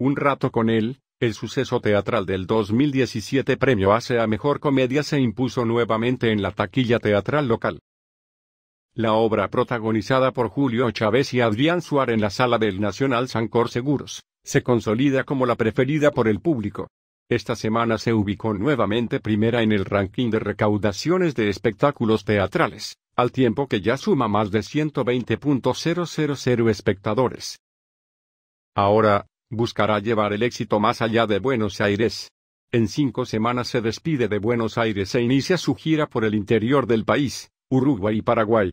Un rato con él, el suceso teatral del 2017 premio ACE a Mejor Comedia se impuso nuevamente en la taquilla teatral local. La obra protagonizada por Julio Chávez y Adrián Suárez en la sala del Nacional Sancor Seguros, se consolida como la preferida por el público. Esta semana se ubicó nuevamente primera en el ranking de recaudaciones de espectáculos teatrales, al tiempo que ya suma más de 120.000 espectadores. Ahora, buscará llevar el éxito más allá de Buenos Aires. En cinco semanas se despide de Buenos Aires e inicia su gira por el interior del país, Uruguay y Paraguay.